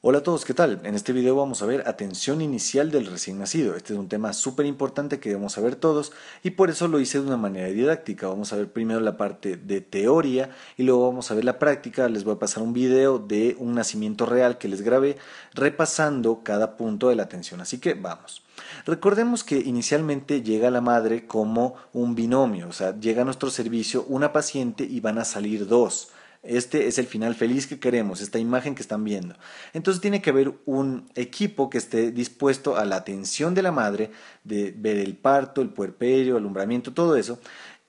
Hola a todos, ¿qué tal? En este video vamos a ver atención inicial del recién nacido. Este es un tema súper importante que debemos saber todos y por eso lo hice de una manera didáctica. Vamos a ver primero la parte de teoría y luego vamos a ver la práctica. Les voy a pasar un video de un nacimiento real que les grabé repasando cada punto de la atención. Así que vamos. Recordemos que inicialmente llega la madre como un binomio, o sea, llega a nuestro servicio una paciente y van a salir dos. Este es el final feliz que queremos, esta imagen que están viendo. Entonces tiene que haber un equipo que esté dispuesto a la atención de la madre, de ver el parto, el puerperio, el alumbramiento, todo eso,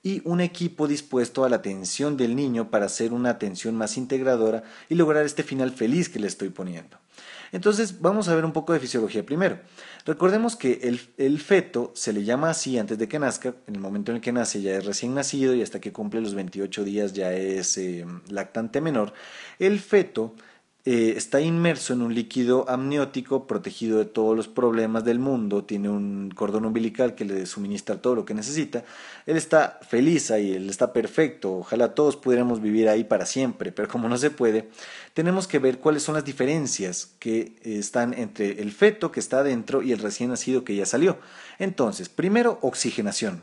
y un equipo dispuesto a la atención del niño para hacer una atención más integradora y lograr este final feliz que le estoy poniendo. Entonces vamos a ver un poco de fisiología primero. Recordemos que el, el, feto se le llama así antes de que nazca, en el momento en el que nace ya es recién nacido y hasta que cumple los 28 días ya es em, lactante menor. El feto eh, está inmerso en un líquido amniótico, protegido de todos los problemas del mundo, tiene un cordón umbilical que le suministra todo lo que necesita, él está feliz ahí, él está perfecto, ojalá todos pudiéramos vivir ahí para siempre, pero como no se puede, tenemos que ver cuáles son las diferencias que eh, están entre el feto que está adentro y el recién nacido que ya salió. Entonces, primero, oxigenación.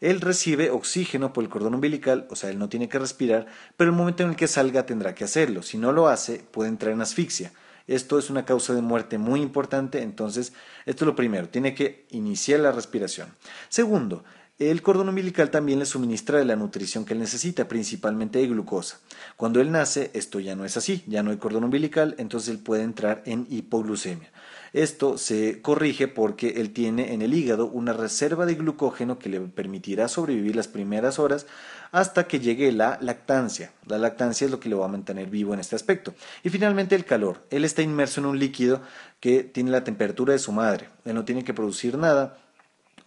Él recibe oxígeno por el cordón umbilical, o sea, él no tiene que respirar, pero el momento en el que salga tendrá que hacerlo. Si no lo hace, puede entrar en asfixia. Esto es una causa de muerte muy importante, entonces esto es lo primero, tiene que iniciar la respiración. Segundo, el cordón umbilical también le suministra la nutrición que él necesita, principalmente de glucosa. Cuando él nace, esto ya no es así, ya no hay cordón umbilical, entonces él puede entrar en hipoglucemia. Esto se corrige porque él tiene en el hígado una reserva de glucógeno que le permitirá sobrevivir las primeras horas hasta que llegue la lactancia. La lactancia es lo que le va a mantener vivo en este aspecto. Y finalmente el calor. Él está inmerso en un líquido que tiene la temperatura de su madre. Él no tiene que producir nada,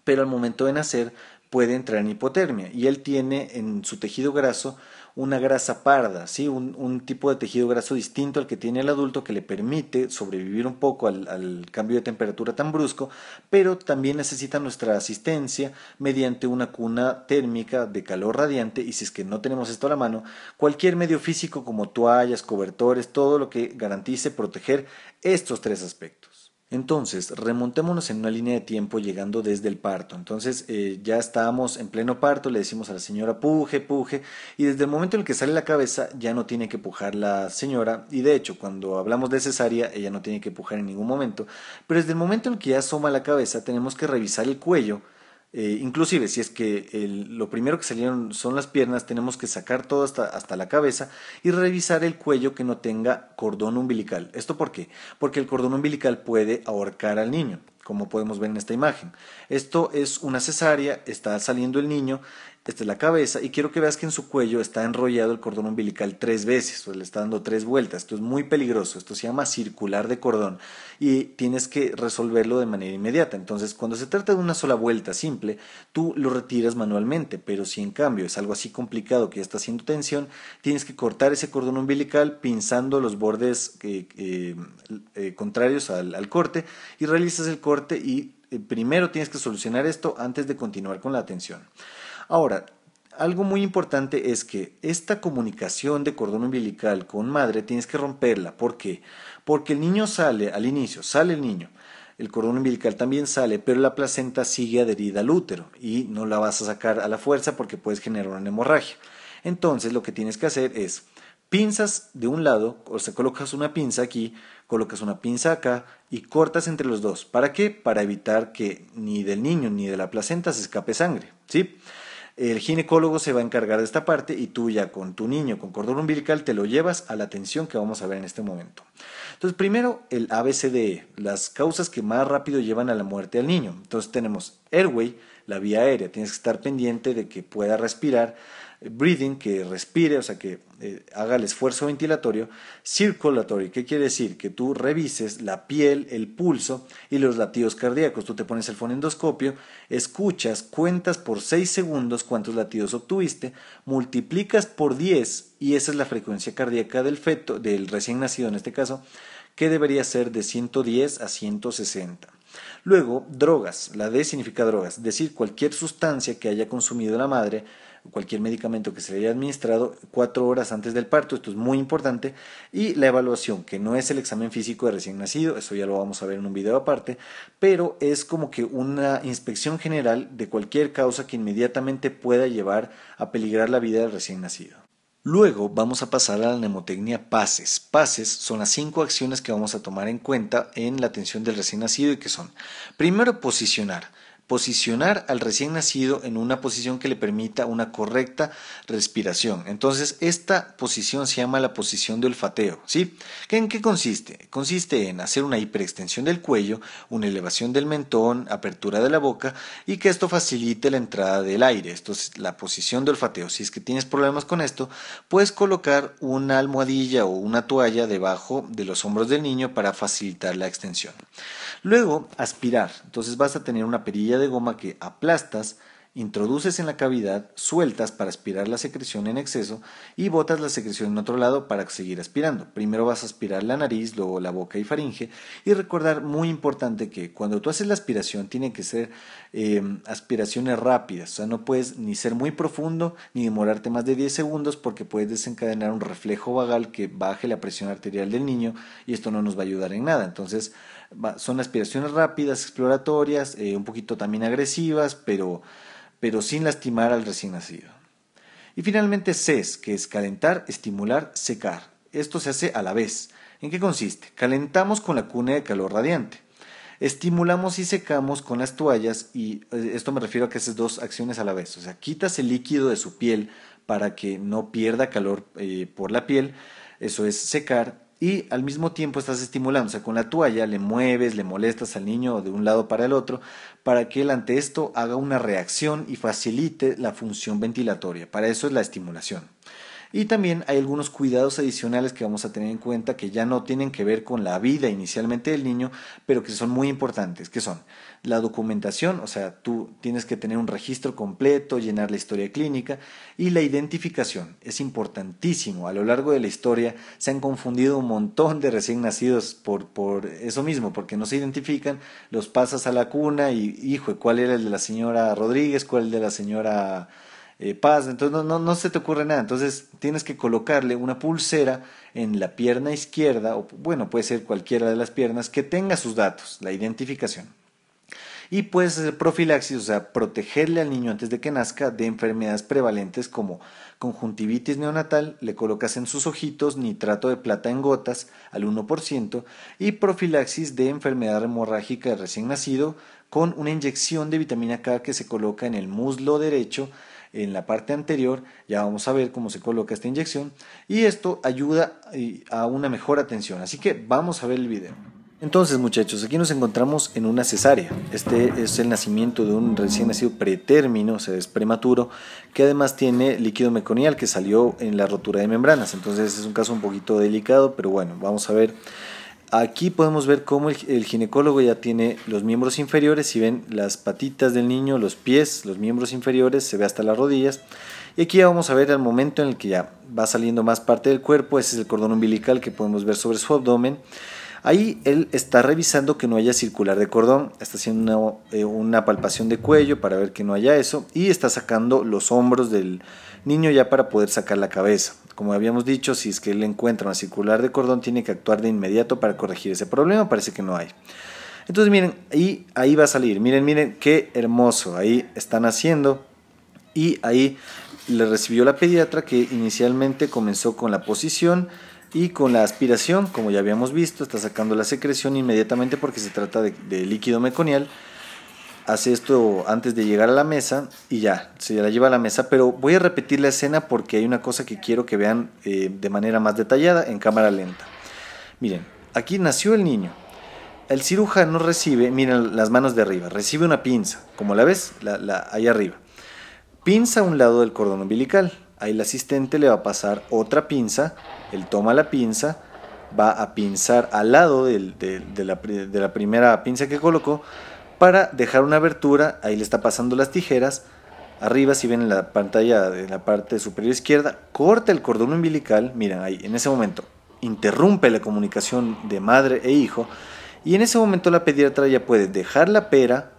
pero al momento de nacer puede entrar en hipotermia. Y él tiene en su tejido graso una grasa parda, ¿sí? un, tipo de tejido graso distinto al que tiene el adulto que le permite sobrevivir un poco al, al cambio de temperatura tan brusco, pero también necesita nuestra asistencia mediante una cuna térmica de calor radiante y si es que no tenemos esto a la mano, cualquier medio físico como toallas, cobertores, todo lo que garantice proteger estos tres aspectos. Entonces, remontémonos en una línea de tiempo llegando desde el parto. Entonces, eh, ya estábamos en pleno parto, le decimos a la señora puje, puje, y desde el momento en el que sale la cabeza ya no tiene que pujar la señora, y de hecho, cuando hablamos de cesárea, ella no tiene que pujar en ningún momento, pero desde el momento en que ya asoma la cabeza, tenemos que revisar el cuello, eh, inclusive, si es que lo primero que salieron son las piernas, tenemos que sacar todo hasta, la cabeza y revisar el cuello que no tenga cordón umbilical. ¿Esto por qué? Porque el cordón umbilical puede ahorcar al niño, como podemos ver en esta imagen. Esto es una cesárea, está saliendo el niño esta es la cabeza y quiero que veas que en su cuello está enrollado el cordón umbilical tres veces, o le está dando tres vueltas. Esto es muy peligroso, esto se llama circular de cordón y tienes que resolverlo de manera inmediata. Entonces, cuando se trata de una sola vuelta simple, tú lo retiras manualmente, pero si en cambio es algo así complicado que ya está haciendo tensión, tienes que cortar ese cordón umbilical pinzando los bordes eh, eh, eh, contrarios al, al corte y realizas el corte y primero tienes que solucionar esto antes de continuar con la tensión. Ahora, algo muy importante es que esta comunicación de cordón umbilical con madre tienes que romperla. ¿Por qué? Porque el niño sale al inicio, sale el niño. El cordón umbilical también sale, pero la placenta sigue adherida al útero y no la vas a sacar a la fuerza porque puedes generar una hemorragia. Entonces lo que tienes que hacer es pinzas de un lado, o sea, colocas una pinza aquí, colocas una pinza acá y cortas entre los dos. ¿Para qué? Para evitar que ni del niño ni de la placenta se escape sangre, ¿sí? El ginecólogo se va a encargar de esta parte y tú ya con tu niño con cordón umbilical te lo llevas a la atención que vamos a ver en este momento. Entonces, primero el ABCDE, las causas que más rápido llevan a la muerte al niño. Entonces tenemos airway, la vía aérea, tienes que estar pendiente de que pueda respirar breathing, que respire, o sea, que eh, haga el esfuerzo ventilatorio, circulatory, ¿Qué quiere decir que tú revises la piel, el pulso y los latidos cardíacos. Tú te pones el fonendoscopio, escuchas, cuentas por 6 segundos cuántos latidos obtuviste, multiplicas por 10 y esa es la frecuencia cardíaca del feto, del recién nacido en este caso, que debería ser de 110 a 160. Luego, drogas. La D significa drogas, es decir, cualquier sustancia que haya consumido la madre cualquier medicamento que se le haya administrado cuatro horas antes del parto, esto es muy importante, y la evaluación, que no es el examen físico de recién nacido, eso ya lo vamos a ver en un video aparte, pero es como que una inspección general de cualquier causa que inmediatamente pueda llevar a peligrar la vida del recién nacido. Luego vamos a pasar a la mnemotecnia PASES. PASES son las cinco acciones que vamos a tomar en cuenta en la atención del recién nacido y que son, primero, posicionar posicionar al recién nacido en una posición que le permita una correcta respiración. Entonces, esta posición se llama la posición de olfateo, ¿sí? ¿En qué consiste? Consiste en hacer una hiperextensión del cuello, una elevación del mentón, apertura de la boca y que esto facilite la entrada del aire. Esto es la posición de olfateo. Si es que tienes problemas con esto, puedes colocar una almohadilla o una toalla debajo de los hombros del niño para facilitar la extensión. Luego, aspirar. Entonces, vas a tener una perilla de goma que aplastas, introduces en la cavidad, sueltas para aspirar la secreción en exceso y botas la secreción en otro lado para seguir aspirando. Primero vas a aspirar la nariz, luego la boca y faringe y recordar muy importante que cuando tú haces la aspiración tienen que ser eh, aspiraciones rápidas, o sea, no puedes ni ser muy profundo ni demorarte más de 10 segundos porque puedes desencadenar un reflejo vagal que baje la presión arterial del niño y esto no nos va a ayudar en nada. Entonces, son aspiraciones rápidas, exploratorias, eh, un poquito también agresivas, pero, pero sin lastimar al recién nacido. Y finalmente CES, que es calentar, estimular, secar. Esto se hace a la vez. ¿En qué consiste? Calentamos con la cuna de calor radiante. Estimulamos y secamos con las toallas y eh, esto me refiero a que haces dos acciones a la vez. O sea, quitas el líquido de su piel para que no pierda calor eh, por la piel. Eso es secar y al mismo tiempo estás estimulándose con la toalla le mueves, le molestas al niño de un lado para el otro para que él ante esto haga una reacción y facilite la función ventilatoria. Para eso es la estimulación. Y también hay algunos cuidados adicionales que vamos a tener en cuenta que ya no tienen que ver con la vida inicialmente del niño, pero que son muy importantes, que son la documentación, o sea, tú tienes que tener un registro completo, llenar la historia clínica y la identificación. Es importantísimo. A lo largo de la historia se han confundido un montón de recién nacidos por, por eso mismo, porque no se identifican, los pasas a la cuna y, hijo, ¿cuál era el de la señora Rodríguez? ¿Cuál el de la señora... Eh, paz, entonces no, no, no, se te ocurre nada. Entonces tienes que colocarle una pulsera en la pierna izquierda, o bueno, puede ser cualquiera de las piernas, que tenga sus datos, la identificación. Y puedes hacer profilaxis, o sea, protegerle al niño antes de que nazca de enfermedades prevalentes como conjuntivitis neonatal, le colocas en sus ojitos nitrato de plata en gotas al 1% y profilaxis de enfermedad hemorrágica de recién nacido con una inyección de vitamina K que se coloca en el muslo derecho en la parte anterior, ya vamos a ver cómo se coloca esta inyección y esto ayuda eh, a una mejor atención, así que vamos a ver el video. Entonces muchachos, aquí nos encontramos en una cesárea. Este es el nacimiento de un recién nacido pretérmino, o sea, es prematuro, que además tiene líquido meconial que salió en la rotura de membranas. Entonces es un caso un poquito delicado, pero bueno, vamos a ver Aquí podemos ver cómo el, ginecólogo ya tiene los miembros inferiores, si ven las patitas del niño, los pies, los miembros inferiores, se ve hasta las rodillas. Y aquí ya vamos a ver el momento en el que ya va saliendo más parte del cuerpo, ese es el cordón umbilical que podemos ver sobre su abdomen. Ahí él está revisando que no haya circular de cordón, está haciendo eh, una, palpación de cuello para ver que no haya eso y está sacando los hombros del niño ya para poder sacar la cabeza. Como habíamos dicho, si es que él encuentra una circular de cordón, tiene que actuar de inmediato para corregir ese problema, parece que no hay. Entonces miren, ahí, ahí va a salir, miren, miren, qué hermoso, ahí están haciendo y ahí le recibió la pediatra que inicialmente comenzó con la posición y con la aspiración, como ya habíamos visto, está sacando la secreción inmediatamente porque se trata de, líquido meconial. Hace esto antes de llegar a la mesa y ya, se la lleva a la mesa. Pero voy a repetir la escena porque hay una cosa que quiero que vean eh, de manera más detallada en cámara lenta. Miren, aquí nació el niño. El cirujano recibe, miren las manos de arriba, recibe una pinza, como la ves, la, la, ahí arriba. Pinza un lado del cordón umbilical, Ahí el asistente le va a pasar otra pinza, él toma la pinza, va a pinzar al lado de, la, de la primera pinza que colocó para dejar una abertura, ahí le está pasando las tijeras, arriba si ven en la pantalla de la parte superior izquierda, corta el cordón umbilical, miren ahí, en ese momento interrumpe la comunicación de madre e hijo y en ese momento la pediatra ya puede dejar la pera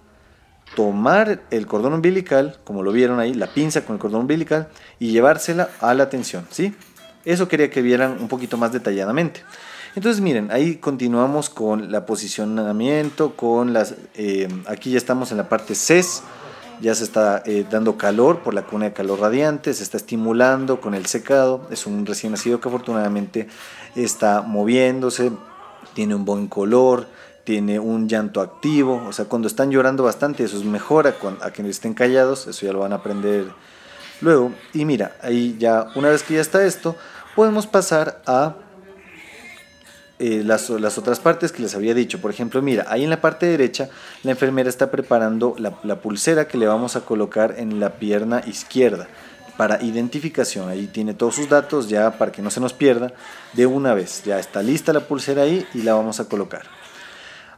tomar el cordón umbilical, como lo vieron ahí, la pinza con el cordón umbilical, y llevársela a la tensión, ¿sí? Eso quería que vieran un poquito más detalladamente. Entonces miren, ahí continuamos con la posicionamiento, con las, eh, aquí ya estamos en la parte CES, ya se está eh, dando calor por la cuna de calor radiante, se está estimulando con el secado, es un recién nacido que afortunadamente está moviéndose, tiene un buen color, tiene un llanto activo, o sea, cuando están llorando bastante, eso es mejora a que no estén callados, eso ya lo van a aprender luego. Y mira, ahí ya, una vez que ya está esto, podemos pasar a eh, las, otras partes que les había dicho. Por ejemplo, mira, ahí en la parte derecha la enfermera está preparando la, pulsera que le vamos a colocar en la pierna izquierda para identificación. Ahí tiene todos sus datos ya para que no se nos pierda de una vez. Ya está lista la pulsera ahí y la vamos a colocar.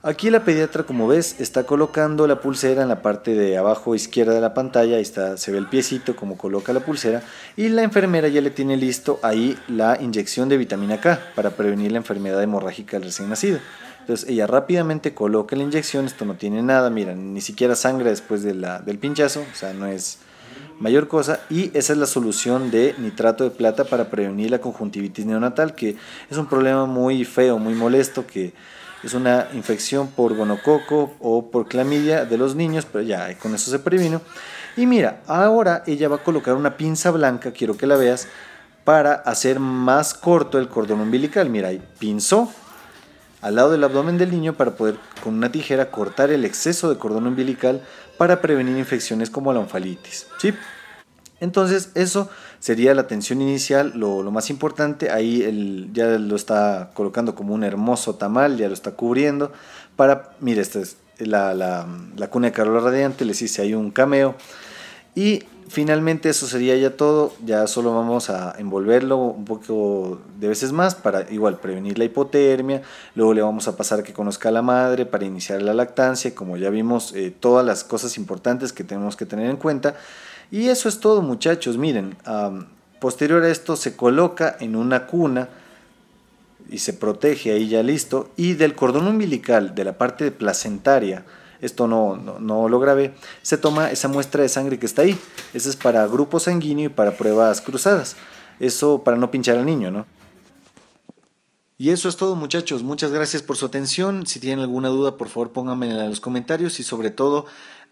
Aquí la pediatra, como ves, está colocando la pulsera en la parte de abajo izquierda de la pantalla, ahí está, se ve el piecito como coloca la pulsera, y la enfermera ya le tiene listo ahí la inyección de vitamina K para prevenir la enfermedad hemorrágica del recién nacido. Entonces ella rápidamente coloca la inyección, esto no tiene nada, mira, ni siquiera sangre después de la, del pinchazo, o sea, no es mayor cosa y esa es la solución de nitrato de plata para prevenir la conjuntivitis neonatal, que es un problema muy feo, muy molesto que es una infección por gonococo o por clamidia de los niños, pero ya con eso se previno. Y mira, ahora ella va a colocar una pinza blanca, quiero que la veas, para hacer más corto el cordón umbilical. Mira, ahí pinzó al lado del abdomen del niño para poder con una tijera cortar el exceso de cordón umbilical para prevenir infecciones como la onfalitis. ¿Sí? Entonces eso sería la tensión inicial lo, más importante. Ahí ya lo está colocando como un hermoso tamal, ya lo está cubriendo. Para, mire, esta es la, cuna de Carola Radiante, les hice ahí un cameo. Y finalmente eso sería ya todo, ya solo vamos a envolverlo un poco de veces más para igual prevenir la hipotermia, luego le vamos a pasar que conozca a la madre para iniciar la lactancia, como ya vimos eh, todas las cosas importantes que tenemos que tener en cuenta y eso es todo muchachos, miren, posterior a esto se coloca en una cuna y se protege ahí ya listo, y del cordón umbilical, de la parte placentaria, esto no, no, lo grabé, se toma esa muestra de sangre que está ahí. eso es para grupo sanguíneo y para pruebas cruzadas. Eso para no pinchar al niño, ¿no? Y eso es todo muchachos, muchas gracias por su atención. Si tienen alguna duda, por favor pónganmela en los comentarios y sobre todo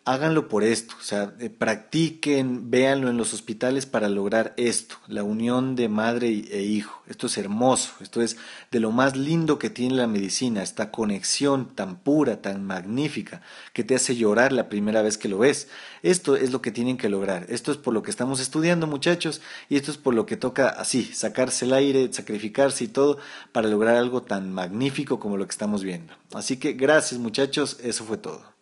háganlo por esto, o sea, eh, practiquen, véanlo en los hospitales para lograr esto, la unión de madre e hijo. Esto es hermoso, esto es de lo más lindo que tiene la medicina, esta conexión tan pura, tan magnífica, que te hace llorar la primera vez que lo ves. Esto es lo que tienen que lograr, esto es por lo que estamos estudiando muchachos, y esto es por lo que toca así, sacarse el aire, sacrificarse y todo para lograr algo tan magnífico como lo que estamos viendo. Así que gracias muchachos, eso fue todo.